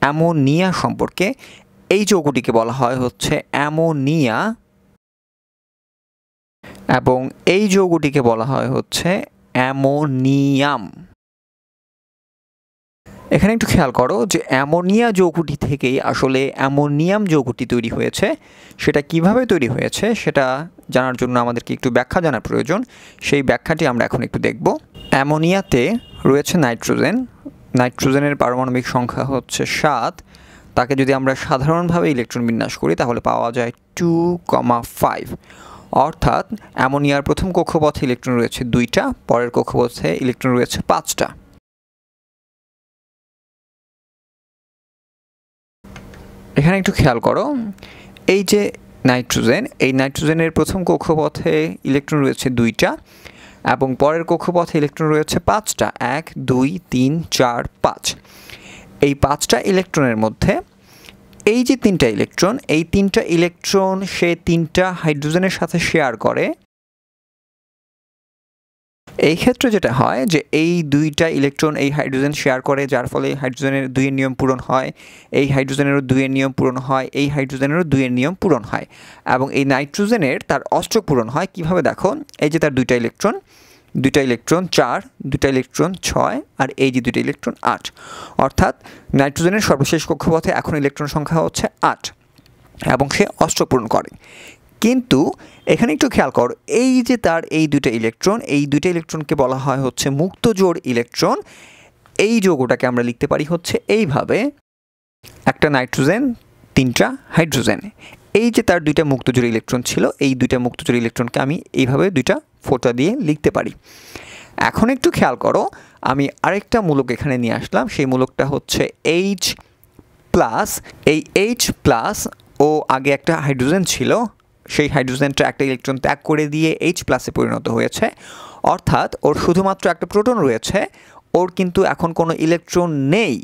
ammonia সম্পর্কে এই যৌগটিকে বলা হয় হচ্ছে অ্যামোনিয়া এবং এই যৌগটিকে বলা হয় হচ্ছে অ্যামোনিয়াম এখানে একটু খেয়াল করো যে অ্যামোনিয়া যৌগটি থেকেই আসলে অ্যামোনিয়াম যৌগটি তৈরি হয়েছে সেটা কিভাবে তৈরি হয়েছে সেটা জানার জন্য আমাদেরকে একটু ব্যাখ্যা জানার প্রয়োজন সেই ব্যাখ্যাটি আমরা এখন একটু দেখব অ্যামোনিয়াতে রয়েছে নাইট্রোজেন নাইট্রোজেনের পারমাণবিক সংখ্যা হচ্ছে সাত তাকে যদি আমরা সাধারণভাবে ইলেকট্রন বিন্যাস করি তাহলে পাওয়া যায় টু কমা ফাইভ অর্থাৎ অ্যামোনিয়ার প্রথম কক্ষপথে ইলেকট্রন রয়েছে দুইটা পরের কক্ষপথে ইলেকট্রন রয়েছে পাঁচটা এখানে একটু খেয়াল করো এই যে নাইট্রোজেন এই নাইট্রোজেনের প্রথম কক্ষপথে ইলেকট্রন রয়েছে দুইটা এবং পরের কক্ষপথে ইলেকট্রন রয়েছে পাঁচটা এক দুই তিন চার পাঁচ এই পাঁচটা ইলেকট্রনের মধ্যে এই যে তিনটা ইলেকট্রন এই তিনটা ইলেকট্রন সে তিনটা হাইড্রোজেনের সাথে শেয়ার করে এই ক্ষেত্রে যেটা হয় যে এই দুইটা ইলেকট্রন এই হাইড্রোজেন শেয়ার করে যার ফলে হাইড্রোজেনের দুইয়ের নিয়ম পূরণ হয় এই হাইড্রোজেনেরও দুইয়ের নিয়ম পূরণ হয় এই হাইড্রোজেনেরও দুইয়ের নিয়ম পূরণ হয় এবং এই নাইট্রোজেনের তার অস্ত্র পূরণ হয় কিভাবে দেখো এই যে তার দুইটা ইলেকট্রন দুইটা ইলেকট্রন চার দুইটা ইলেকট্রন ছয় আর এই যে দুইটা ইলেকট্রন আট অর্থাৎ নাইট্রোজেনের সর্বশেষ কক্ষপথে এখন ইলেকট্রন সংখ্যা হচ্ছে আট এবং সে অস্ত্র পূরণ করে কিন্তু এখানে একটু খেয়াল করো এই যে তার এই দুইটা ইলেকট্রন এই দুইটা ইলেকট্রনকে বলা হয় হচ্ছে মুক্ত জোর ইলেকট্রন এই যোগটাকে আমরা লিখতে পারি হচ্ছে এইভাবে একটা নাইট্রোজেন তিনটা হাইড্রোজেন এই যে তার দুইটা মুক্তজোড় ইলেকট্রন ছিল এই দুইটা মুক্তজোড় ইলেকট্রনকে আমি এইভাবে দুইটা ফোটা দিয়ে লিখতে পারি এখন একটু খেয়াল করো আমি আরেকটা মূলক এখানে নিয়ে আসলাম সেই মূলকটা হচ্ছে এইচ প্লাস এই এইচ প্লাস ও আগে একটা হাইড্রোজেন ছিল সেই হাইড্রোজেনটা একটা ইলেকট্রন ত্যাগ করে দিয়ে এইচ প্লাসে পরিণত হয়েছে অর্থাৎ ওর শুধুমাত্র একটা প্রোটন রয়েছে ওর কিন্তু এখন কোনো ইলেকট্রন নেই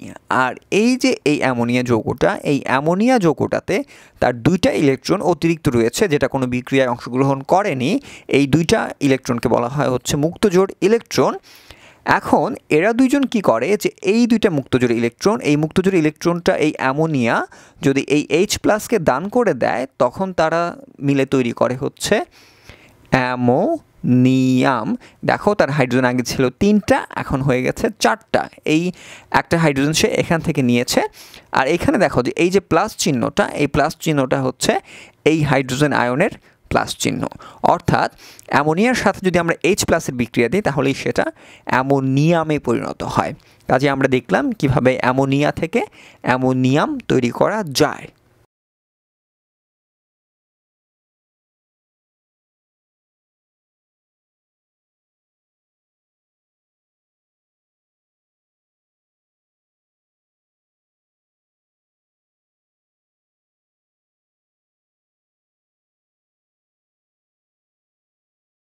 আর এই যে এই অ্যামোনিয়া যৌগটা এই অ্যামোনিয়া যৌগটাতে তার দুইটা ইলেকট্রন অতিরিক্ত রয়েছে যেটা কোনো বিক্রিয়ায় অংশগ্রহণ করেনি এই দুইটা ইলেকট্রনকে বলা হয় হচ্ছে মুক্তজোড় ইলেকট্রন এখন এরা দুইজন কি করে যে এই দুইটা মুক্তজোড়ি ইলেকট্রন এই মুক্তজোড়ি ইলেকট্রনটা এই অ্যামোনিয়া যদি এই এইচ প্লাসকে দান করে দেয় তখন তারা মিলে তৈরি করে হচ্ছে অ্যামো নিয়াম দেখো তার হাইড্রোজেন আগে ছিল তিনটা এখন হয়ে গেছে চারটা এই একটা হাইড্রোজেন সে এখান থেকে নিয়েছে আর এখানে দেখো যে এই যে প্লাস চিহ্নটা এই প্লাস চিহ্নটা হচ্ছে এই হাইড্রোজেন আয়নের প্লাস চিহ্ন অর্থাৎ অ্যামোনিয়ার সাথে যদি আমরা এইচ প্লাসের বিক্রিয়া দিই তাহলেই সেটা অ্যামোনিয়ামে পরিণত হয় কাজে আমরা দেখলাম কিভাবে অ্যামোনিয়া থেকে অ্যামোনিয়াম তৈরি করা যায়